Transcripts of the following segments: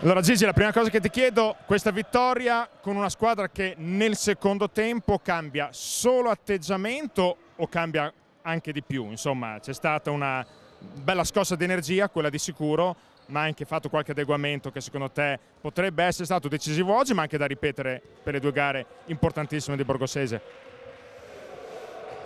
Allora Gigi, la prima cosa che ti chiedo, questa vittoria con una squadra che nel secondo tempo cambia solo atteggiamento o cambia anche di più? Insomma, c'è stata una bella scossa di energia, quella di sicuro, ma anche fatto qualche adeguamento che secondo te potrebbe essere stato decisivo oggi, ma anche da ripetere per le due gare importantissime di Borgosese.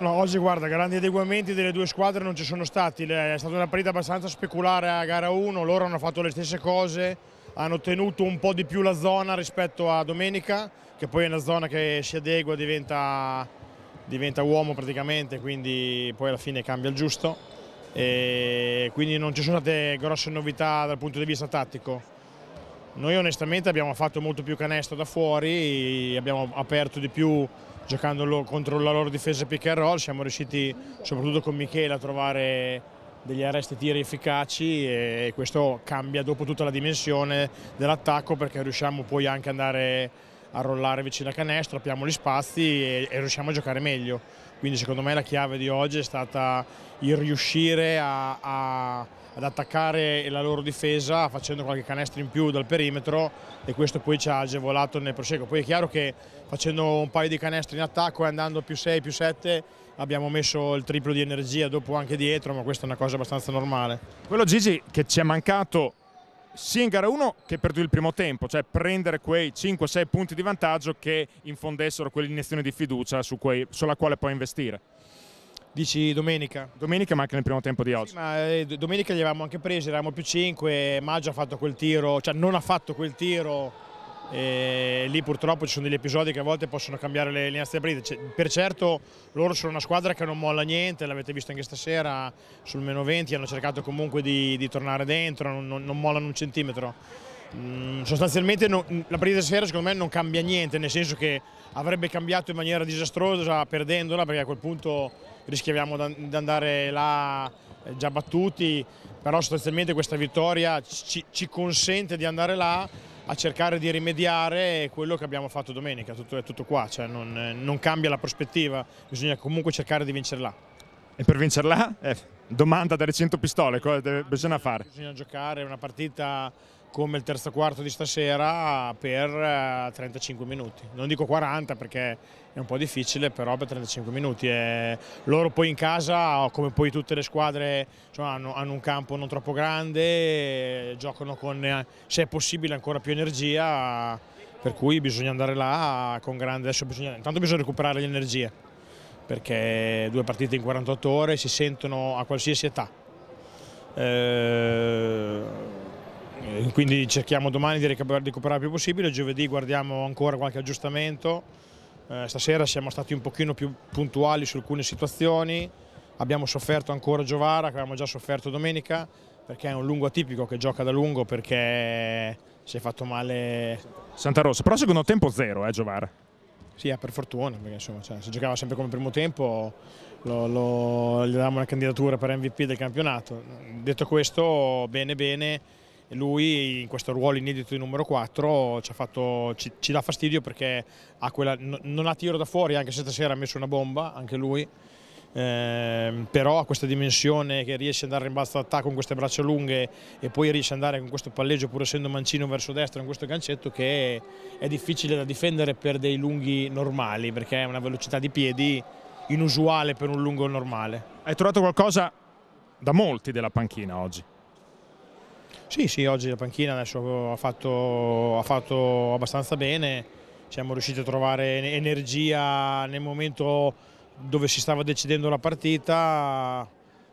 No, oggi guarda, grandi adeguamenti delle due squadre non ci sono stati, è stata una partita abbastanza speculare a gara 1, loro hanno fatto le stesse cose, hanno tenuto un po' di più la zona rispetto a domenica, che poi è una zona che si adegua, diventa, diventa uomo praticamente, quindi poi alla fine cambia il giusto. E quindi non ci sono state grosse novità dal punto di vista tattico. Noi onestamente abbiamo fatto molto più canestro da fuori, abbiamo aperto di più giocando contro la loro difesa pick and roll, siamo riusciti soprattutto con Michele a trovare degli arresti tiri efficaci e questo cambia dopo tutta la dimensione dell'attacco perché riusciamo poi anche ad andare a rollare vicino a canestro, apriamo gli spazi e, e, riusciamo a giocare meglio. Quindi secondo me la chiave di oggi è stata il riuscire a, a ad attaccare la loro difesa facendo qualche canestro in più dal perimetro e questo poi ci ha agevolato nel proseguo. Poi è chiaro che facendo un paio di canestri in attacco e andando più 6, più 7 abbiamo messo il triplo di energia dopo anche dietro, ma questa è una cosa abbastanza normale. Quello Gigi che ci è mancato sia in gara 1 che per tutto il primo tempo, cioè prendere quei 5-6 punti di vantaggio che infondessero quell'iniezione di fiducia su quei, sulla quale puoi investire. Dici domenica? Domenica ma anche nel primo tempo di oggi. Sì, ma eh, domenica li avevamo anche presi, eravamo più 5, Maggio ha fatto quel tiro, cioè non ha fatto quel tiro, e lì purtroppo ci sono degli episodi che a volte possono cambiare le, linee nostre partite. Cioè, per certo loro sono una squadra che non molla niente, l'avete visto anche stasera sul meno 20, hanno cercato comunque di, di tornare dentro, non, non mollano un centimetro Mm, sostanzialmente no, mm, la partita di sera secondo me non cambia niente, nel senso che avrebbe cambiato in maniera disastrosa perdendola perché a quel punto rischiavamo di andare là eh, già battuti, però sostanzialmente questa vittoria ci, ci consente di andare là a cercare di rimediare quello che abbiamo fatto domenica, tutto, è tutto qua, cioè non, eh, non, cambia la prospettiva, bisogna comunque cercare di vincerla. E per vincerla? Eh, domanda da 100 pistole, cosa bisogna fare? Bisogna giocare una partita come il terzo quarto di stasera per 35 eh, minuti. Non dico 40 perché è un po' difficile, però per 35 minuti. E loro poi in casa, come poi tutte le squadre, cioè hanno, hanno, un campo non troppo grande, giocano con, eh, se è possibile, ancora più energia, per cui bisogna andare là con grande... Adesso bisogna, intanto bisogna recuperare le energie, perché due partite in 48 ore si sentono a qualsiasi età. Eh, eh, quindi cerchiamo domani di recuperare, il più possibile, giovedì guardiamo ancora qualche aggiustamento, eh, stasera siamo stati un pochino più puntuali su alcune situazioni, abbiamo sofferto ancora Giovara che avevamo già sofferto domenica perché è un lungo atipico che gioca da lungo perché si è fatto male Santa Rosa, però secondo tempo zero eh Giovara? Sì, eh, per fortuna, perché insomma, cioè, se giocava sempre come primo tempo lo, lo, gli davamo una candidatura per MVP del campionato. Detto questo, bene bene, lui in questo ruolo inedito di numero 4 ci, fatto, ci, ci dà fastidio perché ha quella, non ha tiro da fuori anche se stasera ha messo una bomba anche lui eh, però ha questa dimensione che riesce ad andare in basso d'attacco con queste braccia lunghe e poi riesce ad andare con questo palleggio pur essendo mancino verso destra in questo gancetto che è difficile da difendere per dei lunghi normali perché è una velocità di piedi inusuale per un lungo normale. Hai trovato qualcosa da molti della panchina oggi? Sì, sì, oggi la panchina ha fatto, ha fatto abbastanza bene, siamo riusciti a trovare energia nel momento dove si stava decidendo la partita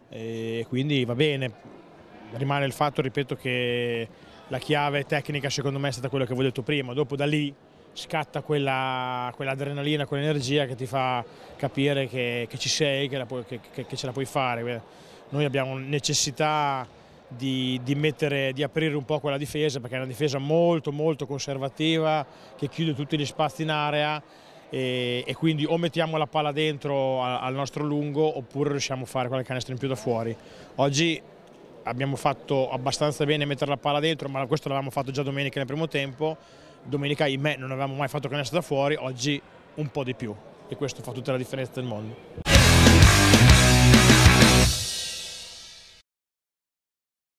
e quindi va bene. Rimane il fatto, ripeto, che la chiave tecnica secondo me è stata quella che vi ho detto prima, dopo da lì scatta quella, quell'adrenalina, quell'energia che ti fa capire che, che ci sei, che, la, che, che ce la puoi fare. Noi abbiamo necessità di, di, mettere, di, aprire un po' quella difesa perché è una difesa molto molto conservativa che chiude tutti gli spazi in area e, e quindi o mettiamo la palla dentro a, al nostro lungo oppure riusciamo a fare qualche canestro in più da fuori. Oggi abbiamo fatto abbastanza bene mettere la palla dentro ma questo l'avevamo fatto già domenica nel primo tempo, domenica in me non avevamo mai fatto canestro da fuori, oggi un po' di più e questo fa tutta la differenza del mondo.